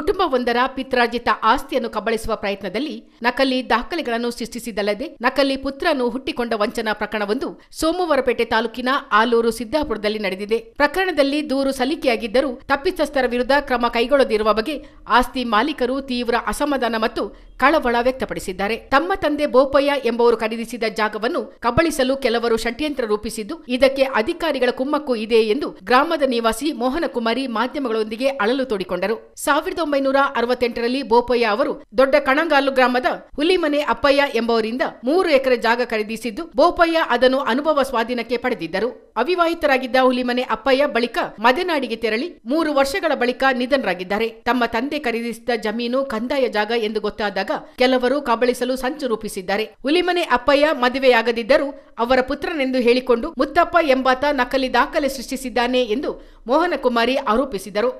ಕುಟುಂಬವೊಂದರ ಪಿತ್ರಾರ್ಜಿತ ಆಸ್ತಿಯನ್ನು ಕಬಳಿಸುವ ಪ್ರಯತ್ನದಲ್ಲಿ ನಕಲಿ ದಾಖಲೆಗಳನ್ನು ಸೃಷ್ಟಿಸಿದಲ್ಲದೆ ನಕಲಿ ಪುತ್ರನು ಹುಟ್ಟಿಕೊಂಡ ವಂಚನಾ ಪ್ರಕರಣವೊಂದು ಸೋಮವಾರಪೇಟೆ ತಾಲೂಕಿನ ಆಲೂರು ಸಿದ್ದಾಪುರದಲ್ಲಿ ನಡೆದಿದೆ ಪ್ರಕರಣದಲ್ಲಿ ದೂರು ಸಲ್ಲಿಕೆಯಾಗಿದ್ದರೂ ತಪ್ಪಿತಸ್ಥರ ವಿರುದ್ಧ ಕ್ರಮ ಕೈಗೊಳ್ಳದಿರುವ ಬಗ್ಗೆ ಆಸ್ತಿ ಮಾಲೀಕರು ತೀವ್ರ ಅಸಮಾಧಾನ ಮತ್ತು ಕಳವಳ ವ್ಯಕ್ತಪಡಿಸಿದ್ದಾರೆ ತಮ್ಮ ತಂದೆ ಬೋಪಯ್ಯ ಎಂಬವರು ಖರೀದಿಸಿದ ಜಾಗವನ್ನು ಕಬಳಿಸಲು ಕೆಲವರು ಷಡ್ಯಂತ್ರ ರೂಪಿಸಿದ್ದು ಇದಕ್ಕೆ ಅಧಿಕಾರಿಗಳ ಕುಮ್ಮಕ್ಕು ಇದೆ ಎಂದು ಗ್ರಾಮದ ನಿವಾಸಿ ಮೋಹನಕುಮಾರಿ ಮಾಧ್ಯಮಗಳೊಂದಿಗೆ ಅಳಲು ತೋಡಿಕೊಂಡರು ಸಾವಿರದ ಒಂಬೈನೂರ ಅರವತ್ತೆಂಟರಲ್ಲಿ ಬೋಪಯ್ಯ ಅವರು ದೊಡ್ಡ ಕಣಂಗಾಲು ಗ್ರಾಮದ ಹುಲಿಮನೆ ಅಪ್ಪಯ್ಯ ಎಂಬವರಿಂದ ಮೂರು ಎಕರೆ ಜಾಗ ಖರೀದಿಸಿದ್ದು ಬೋಪಯ್ಯ ಅದನ್ನು ಅನುಭವ ಸ್ವಾಧೀನಕ್ಕೆ ಪಡೆದಿದ್ದರು ಅವಿವಾಹಿತರಾಗಿದ್ದ ಹುಲಿಮನೆ ಅಪ್ಪಯ್ಯ ಬಳಿಕ ಮದೆನಾಡಿಗೆ ತೆರಳಿ ಮೂರು ವರ್ಷಗಳ ಬಳಿಕ ನಿಧನರಾಗಿದ್ದಾರೆ ತಮ್ಮ ತಂದೆ ಖರೀದಿಸಿದ ಜಮೀನು ಕಂದಾಯ ಜಾಗ ಎಂದು ಗೊತ್ತಾದಾಗ ಕೆಲವರು ಕಬಳಿಸಲು ಸಂಚು ರೂಪಿಸಿದ್ದಾರೆ ಹುಲಿಮನೆ ಅಪ್ಪಯ್ಯ ಮದುವೆಯಾಗದಿದ್ದರೂ ಅವರ ಪುತ್ರನೆಂದು ಹೇಳಿಕೊಂಡು ಮುತ್ತಪ್ಪ ಎಂಬಾತ ನಕಲಿ ದಾಖಲೆ ಸೃಷ್ಟಿಸಿದ್ದಾನೆ ಎಂದು ಮೋಹನಕುಮಾರಿ ಆರೋಪಿಸಿದರು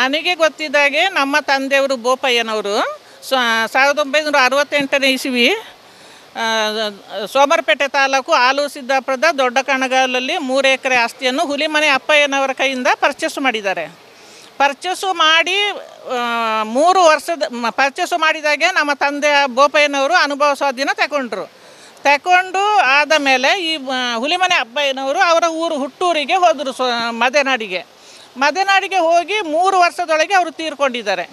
ನನಗೆ ಗೊತ್ತಿದ್ದಾಗೆ ನಮ್ಮ ತಂದೆಯವರು ಬೋಪಯ್ಯನವರು ಸಾವಿರದ ಒಂಬೈನೂರ ಅರವತ್ತೆಂಟನೇ ಇಸ್ವಿ ಸೋಮರಪೇಟೆ ತಾಲೂಕು ಆಲೂ ಸಿದ್ದಾಪುರದ ದೊಡ್ಡ ಕಣಗಾಲಲ್ಲಿ ಮೂರು ಎಕರೆ ಆಸ್ತಿಯನ್ನು ಹುಲಿಮನೆ ಅಪ್ಪಯ್ಯನವರ ಕೈಯಿಂದ ಪರ್ಚೇಸ್ ಮಾಡಿದ್ದಾರೆ ಪರ್ಚೇಸು ಮಾಡಿ ಮೂರು ವರ್ಷದ ಪರ್ಚೇಸು ಮಾಡಿದಾಗೆ ನಮ್ಮ ತಂದೆ ಬೋಪಯ್ಯನವರು ಅನುಭವ ಸ್ವಾಧೀನ ತಗೊಂಡ್ರು ತಗೊಂಡು ಆದ ಮೇಲೆ ಈ ಹುಲಿಮನೆ ಅಬ್ಬಯ್ಯನವರು ಅವರ ಊರು ಹುಟ್ಟೂರಿಗೆ ಹೋದರು ಸ್ವ ಮದೆನಾಡಿಗೆ ಮದೆನಾಡಿಗೆ ಹೋಗಿ ಮೂರು ವರ್ಷದೊಳಗೆ ಅವರು ತೀರ್ಕೊಂಡಿದ್ದಾರೆ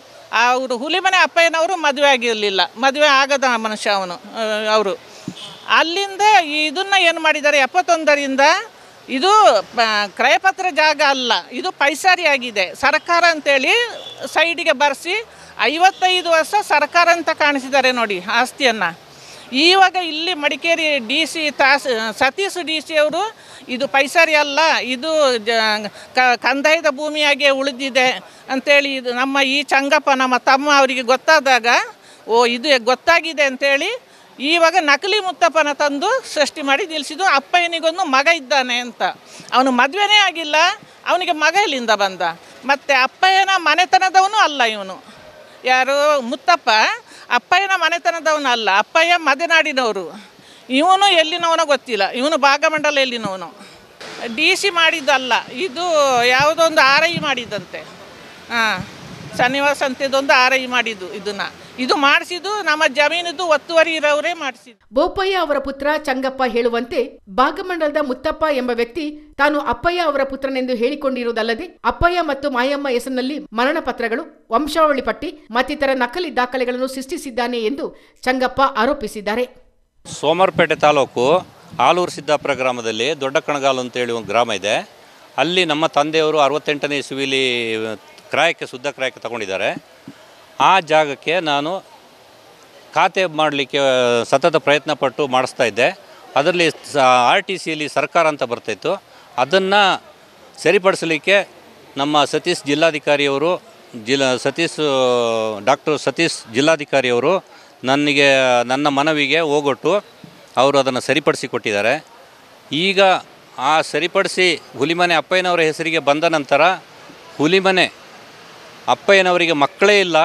ಅವರು ಹುಲಿಮನೆ ಅಪ್ಪಯ್ಯನವರು ಮದುವೆ ಆಗಿರಲಿಲ್ಲ ಮದುವೆ ಆಗದ ಮನುಷ್ಯ ಅವನು ಅವರು ಅಲ್ಲಿಂದ ಇದನ್ನು ಏನು ಮಾಡಿದ್ದಾರೆ ಎಪ್ಪತ್ತೊಂದರಿಂದ ಇದು ಕ್ರಯಪತ್ರ ಜಾಗ ಅಲ್ಲ ಇದು ಪೈಸಾರಿಯಾಗಿದೆ ಸರ್ಕಾರ ಅಂತೇಳಿ ಸೈಡಿಗೆ ಬರೆಸಿ ಐವತ್ತೈದು ವರ್ಷ ಸರ್ಕಾರ ಅಂತ ಕಾಣಿಸಿದ್ದಾರೆ ನೋಡಿ ಆಸ್ತಿಯನ್ನು ಈವಾಗ ಇಲ್ಲಿ ಮಡಿಕೇರಿ ಡಿ ಸಿ ತಾಸ್ ಸತೀಶ್ ಡಿ ಸಿ ಅವರು ಇದು ಪೈಸಾರಿ ಅಲ್ಲ ಇದು ಕಂದಾಯದ ಭೂಮಿಯಾಗೆ ಉಳಿದಿದೆ ಅಂತೇಳಿ ಇದು ನಮ್ಮ ಈ ಚಂಗಪ್ಪ ನಮ್ಮ ತಮ್ಮ ಅವರಿಗೆ ಗೊತ್ತಾದಾಗ ಓ ಇದು ಗೊತ್ತಾಗಿದೆ ಅಂತೇಳಿ ಇವಾಗ ನಕಲಿ ಮುತ್ತಪ್ಪನ ತಂದು ಸೃಷ್ಟಿ ಮಾಡಿ ನಿಲ್ಲಿಸಿದ್ದು ಅಪ್ಪಯ್ಯನಿಗೊಂದು ಮಗ ಇದ್ದಾನೆ ಅಂತ ಅವನು ಮದುವೆನೇ ಆಗಿಲ್ಲ ಅವನಿಗೆ ಮಗ ಇಲ್ಲಿಂದ ಬಂದ ಮತ್ತು ಅಪ್ಪಯ್ಯನ ಮನೆತನದವನು ಅಲ್ಲ ಇವನು ಯಾರು ಮುತ್ತಪ್ಪ ಅಪ್ಪಯ್ಯನ ಮನೆತನದವನು ಅಲ್ಲ ಅಪ್ಪಯ್ಯ ಮದೆನಾಡಿನವರು ಇವನು ಎಲ್ಲಿನವನೋ ಗೊತ್ತಿಲ್ಲ ಇವನು ಭಾಗಮಂಡಲ ಎಲ್ಲಿನವನು ಡಿ ಸಿ ಮಾಡಿದ್ದಲ್ಲ ಇದು ಯಾವುದೋ ಒಂದು ಆರೈ ಮಾಡಿದ್ದಂತೆ ಹಾಂ ಶನಿವಾರ ಸಂತೆದೊಂದು ಆರೈ ಮಾಡಿದ್ದು ಇದನ್ನು ಇದು ಮಾಡಿಸಿದ್ದು ನಮ್ಮ ಜಮೀನದ್ದು ಒತ್ತುವರಿ ಇರೋರೇ ಮಾಡಿಸಿದ್ರು ಬೋಪಯ್ಯ ಅವರ ಪುತ್ರ ಚಂಗಪ್ಪ ಹೇಳುವಂತೆ ಭಾಗಮಂಡಲದ ಮುತ್ತಪ್ಪ ಎಂಬ ವ್ಯಕ್ತಿ ತಾನು ಅಪ್ಪಯ್ಯ ಅವರ ಪುತ್ರನೆಂದು ಹೇಳಿಕೊಂಡಿರುವುದಲ್ಲದೆ ಅಪ್ಪಯ್ಯ ಮತ್ತು ಮಾಯಮ್ಮ ಹೆಸರಿನಲ್ಲಿ ಮರಣ ಪತ್ರಗಳು ವಂಶಾವಳಿ ಪಟ್ಟಿ ಮತ್ತಿತರ ನಕಲಿ ದಾಖಲೆಗಳನ್ನು ಸೃಷ್ಟಿಸಿದ್ದಾನೆ ಎಂದು ಚಂಗಪ್ಪ ಆರೋಪಿಸಿದ್ದಾರೆ ಸೋಮರಪೇಟೆ ತಾಲೂಕು ಆಲೂರು ಸಿದ್ದಾಪುರ ಗ್ರಾಮದಲ್ಲಿ ದೊಡ್ಡ ಕಣಗಾಲು ಅಂತೇಳಿ ಒಂದು ಗ್ರಾಮ ಇದೆ ಅಲ್ಲಿ ನಮ್ಮ ತಂದೆಯವರು ಅರವತ್ತೆಂಟನೇ ಇಸುವಿಲಿ ಕ್ರಾಯಕ್ಕೆ ಶುದ್ಧ ಕ್ರಾಯಕ್ಕೆ ತಗೊಂಡಿದ್ದಾರೆ ಆ ಜಾಗಕ್ಕೆ ನಾನು ಖಾತೆ ಮಾಡಲಿಕ್ಕೆ ಸತತ ಪ್ರಯತ್ನ ಪಟ್ಟು ಮಾಡಿಸ್ತಾ ಇದ್ದೆ ಅದರಲ್ಲಿ ಆರ್ ಟಿ ಸಿಯಲ್ಲಿ ಸರ್ಕಾರ ಅಂತ ಬರ್ತಾಯಿತ್ತು ಅದನ್ನು ಸರಿಪಡಿಸಲಿಕ್ಕೆ ನಮ್ಮ ಸತೀಶ್ ಜಿಲ್ಲಾಧಿಕಾರಿಯವರು ಜಿಲ್ಲಾ ಸತೀಶ್ ಡಾಕ್ಟರ್ ಸತೀಶ್ ಜಿಲ್ಲಾಧಿಕಾರಿಯವರು ನನಗೆ ನನ್ನ ಮನವಿಗೆ ಹೋಗೊಟ್ಟು ಅವರು ಅದನ್ನು ಸರಿಪಡಿಸಿ ಕೊಟ್ಟಿದ್ದಾರೆ ಈಗ ಆ ಸರಿಪಡಿಸಿ ಹುಲಿಮನೆ ಅಪ್ಪಯ್ಯನವರ ಹೆಸರಿಗೆ ಬಂದ ನಂತರ ಹುಲಿಮನೆ ಅಪ್ಪಯ್ಯನವರಿಗೆ ಮಕ್ಕಳೇ ಇಲ್ಲ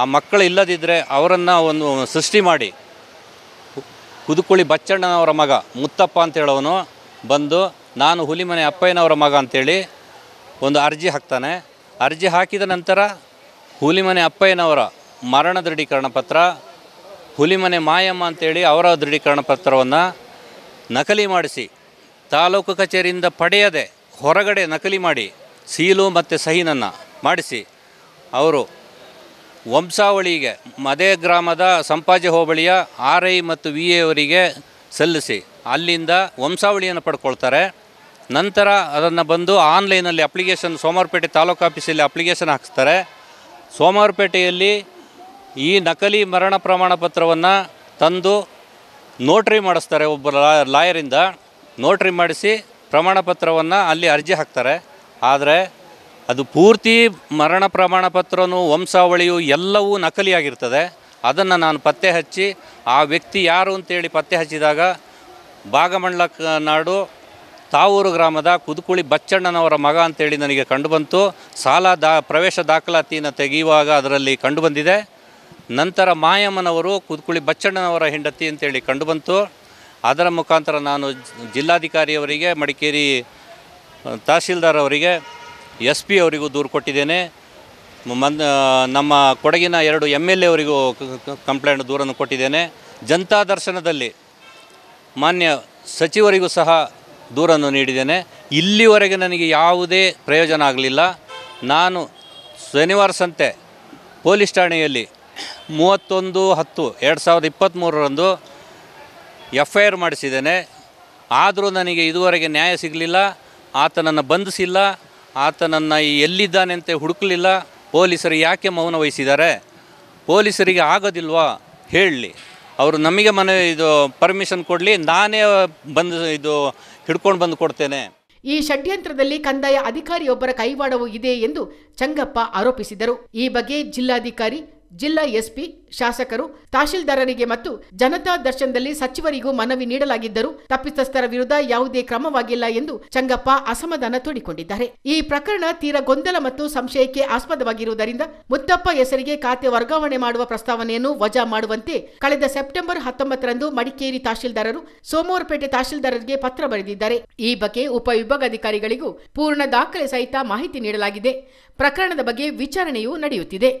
ಆ ಮಕ್ಕಳು ಇಲ್ಲದಿದ್ದರೆ ಅವರನ್ನು ಒಂದು ಸೃಷ್ಟಿ ಮಾಡಿ ಕುದುಕುಳಿ ಬಚ್ಚಣ್ಣನವರ ಮಗ ಮುತ್ತಪ್ಪ ಅಂತ ಬಂದು ನಾನು ಹುಲಿಮನೆ ಅಪ್ಪಯ್ಯನವರ ಮಗ ಅಂತೇಳಿ ಒಂದು ಅರ್ಜಿ ಹಾಕ್ತಾನೆ ಅರ್ಜಿ ಹಾಕಿದ ನಂತರ ಹುಲಿಮನೆ ಅಪ್ಪಯ್ಯನವರ ಮರಣ ದೃಢೀಕರಣ ಪತ್ರ ಹುಲಿಮನೆ ಮಾಯಮ್ಮ ಅಂತೇಳಿ ಅವರ ದೃಢೀಕರಣ ಪತ್ರವನ್ನು ನಕಲಿ ಮಾಡಿಸಿ ತಾಲೂಕು ಕಚೇರಿಯಿಂದ ಪಡೆಯದೆ ಹೊರಗಡೆ ನಕಲಿ ಮಾಡಿ ಸೀಲು ಮತ್ತು ಸಹಿನನ್ನು ಮಾಡಿಸಿ ಅವರು ವಂಶಾವಳಿಗೆ ಮದೇ ಗ್ರಾಮದ ಸಂಪಾಜಿ ಹೋಬಳಿಯ ಆರ್ ಐ ಮತ್ತು ವಿ ಅವರಿಗೆ ಸಲ್ಲಿಸಿ ಅಲ್ಲಿಂದ ವಂಶಾವಳಿಯನ್ನು ಪಡ್ಕೊಳ್ತಾರೆ ನಂತರ ಅದನ್ನು ಬಂದು ಆನ್ಲೈನಲ್ಲಿ ಅಪ್ಲಿಕೇಶನ್ ಸೋಮವಾರಪೇಟೆ ತಾಲೂಕು ಆಫೀಸಲ್ಲಿ ಅಪ್ಲಿಕೇಶನ್ ಹಾಕ್ಸ್ತಾರೆ ಸೋಮವಾರಪೇಟೆಯಲ್ಲಿ ಈ ನಕಲಿ ಮರಣ ಪ್ರಮಾಣ ಪತ್ರವನ್ನು ತಂದು ನೋಟ್ರಿ ಮಾಡಿಸ್ತಾರೆ ಒಬ್ಬ ಲಾಯರಿಂದ ನೋಟ್ರಿ ಮಾಡಿಸಿ ಪ್ರಮಾಣ ಪತ್ರವನ್ನು ಅಲ್ಲಿ ಅರ್ಜಿ ಹಾಕ್ತಾರೆ ಆದರೆ ಅದು ಪೂರ್ತಿ ಮರಣ ಪ್ರಮಾಣ ಪತ್ರನೂ ವಂಸಾವಳಿಯು ಎಲ್ಲವೂ ನಕಲಿಯಾಗಿರ್ತದೆ ಅದನ್ನು ನಾನು ಪತ್ತೆ ಹಚ್ಚಿ ಆ ವ್ಯಕ್ತಿ ಯಾರು ಅಂತೇಳಿ ಪತ್ತೆ ಹಚ್ಚಿದಾಗ ಭಾಗಮಂಡಲ ನಾಡು ತಾವೂರು ಗ್ರಾಮದ ಕುದುಕುಳಿ ಬಚ್ಚಣ್ಣನವರ ಮಗ ಅಂತೇಳಿ ನನಗೆ ಕಂಡುಬಂತು ಸಾಲ ದಾ ಪ್ರವೇಶ ದಾಖಲಾತಿಯನ್ನು ತೆಗೆಯುವಾಗ ಅದರಲ್ಲಿ ಕಂಡುಬಂದಿದೆ ನಂತರ ಮಾಯಮ್ಮನವರು ಕುದುಕುಳಿ ಬಚ್ಚಣ್ಣನವರ ಹೆಂಡತಿ ಅಂತೇಳಿ ಕಂಡುಬಂತು ಅದರ ಮುಖಾಂತರ ನಾನು ಜಿಲ್ಲಾಧಿಕಾರಿಯವರಿಗೆ ಮಡಿಕೇರಿ ತಹಸೀಲ್ದಾರ್ ಅವರಿಗೆ ಎಸ್ ಪಿ ಅವರಿಗೂ ದೂರು ಕೊಟ್ಟಿದ್ದೇನೆ ಮನ್ ನಮ್ಮ ಕೊಡಗಿನ ಎರಡು ಎಮ್ ಎಲ್ ಎ ಅವರಿಗೂ ಕಂಪ್ಲೇಂಟ್ ದೂರನ್ನು ಕೊಟ್ಟಿದ್ದೇನೆ ಜನತಾ ದರ್ಶನದಲ್ಲಿ ಮಾನ್ಯ ಸಚಿವರಿಗೂ ಸಹ ದೂರನ್ನು ನೀಡಿದ್ದೇನೆ ಇಲ್ಲಿವರೆಗೆ ನನಗೆ ಯಾವುದೇ ಪ್ರಯೋಜನ ಆಗಲಿಲ್ಲ ನಾನು ಶನಿವಾರ ಸಂತೆ ಪೊಲೀಸ್ ಠಾಣೆಯಲ್ಲಿ ಮೂವತ್ತೊಂದು ಹತ್ತು ಎರಡು ಸಾವಿರದ ಇಪ್ಪತ್ತ್ಮೂರರಂದು ಎಫ್ ಐ ಆರ್ ಮಾಡಿಸಿದ್ದೇನೆ ಆದರೂ ನನಗೆ ಇದುವರೆಗೆ ನ್ಯಾಯ ಸಿಗಲಿಲ್ಲ ಆತನನ್ನು ಬಂಧಿಸಿಲ್ಲ ಆತನನ್ನು ಎಲ್ಲಿದ್ದಾನೆ ಅಂತ ಹುಡುಕಲಿಲ್ಲ ಪೊಲೀಸರು ಯಾಕೆ ಮೌನ ವಹಿಸಿದ್ದಾರೆ ಪೊಲೀಸರಿಗೆ ಆಗೋದಿಲ್ವಾ ಹೇಳಲಿ ಅವರು ನಮಗೆ ಮನೆ ಇದು ಪರ್ಮಿಷನ್ ಕೊಡಲಿ ನಾನೇ ಬಂದು ಇದು ಹಿಡ್ಕೊಂಡು ಬಂದು ಕೊಡ್ತೇನೆ ಈ ಷಡ್ಯಂತ್ರದಲ್ಲಿ ಕಂದಾಯ ಅಧಿಕಾರಿಯೊಬ್ಬರ ಕೈವಾಡವೂ ಇದೆ ಎಂದು ಚಂಗಪ್ಪ ಆರೋಪಿಸಿದರು ಈ ಬಗ್ಗೆ ಜಿಲ್ಲಾಧಿಕಾರಿ ಜಿಲ್ಲಾ ಎಸ್ಪಿ ಶಾಸಕರು ತಹಶೀಲ್ದಾರರಿಗೆ ಮತ್ತು ಜನತಾ ದರ್ಶನದಲ್ಲಿ ಸಚಿವರಿಗೂ ಮನವಿ ನೀಡಲಾಗಿದ್ದರೂ ತಪ್ಪಿತಸ್ಥರ ವಿರುದ್ಧ ಯಾವುದೇ ಕ್ರಮವಾಗಿಲ್ಲ ಎಂದು ಚಂಗಪ್ಪ ಅಸಮಾಧಾನ ತೋಡಿಕೊಂಡಿದ್ದಾರೆ ಈ ಪ್ರಕರಣ ತೀರ ಗೊಂದಲ ಮತ್ತು ಸಂಶಯಕ್ಕೆ ಆಸ್ಪದವಾಗಿರುವುದರಿಂದ ಮುತ್ತಪ್ಪ ಹೆಸರಿಗೆ ಖಾತೆ ವರ್ಗಾವಣೆ ಮಾಡುವ ಪ್ರಸ್ತಾವನೆಯನ್ನು ವಜಾ ಮಾಡುವಂತೆ ಕಳೆದ ಸೆಪ್ಟೆಂಬರ್ ಹತ್ತೊಂಬತ್ತರಂದು ಮಡಿಕೇರಿ ತಹಶೀಲ್ದಾರರು ಸೋಮವಾರಪೇಟೆ ತಹಶೀಲ್ದಾರರಿಗೆ ಪತ್ರ ಬರೆದಿದ್ದಾರೆ ಈ ಬಗ್ಗೆ ಉಪವಿಭಾಗಾಧಿಕಾರಿಗಳಿಗೂ ಪೂರ್ಣ ದಾಖಲೆ ಸಹಿತ ಮಾಹಿತಿ ನೀಡಲಾಗಿದೆ ಪ್ರಕರಣದ ಬಗ್ಗೆ ವಿಚಾರಣೆಯೂ ನಡೆಯುತ್ತಿದೆ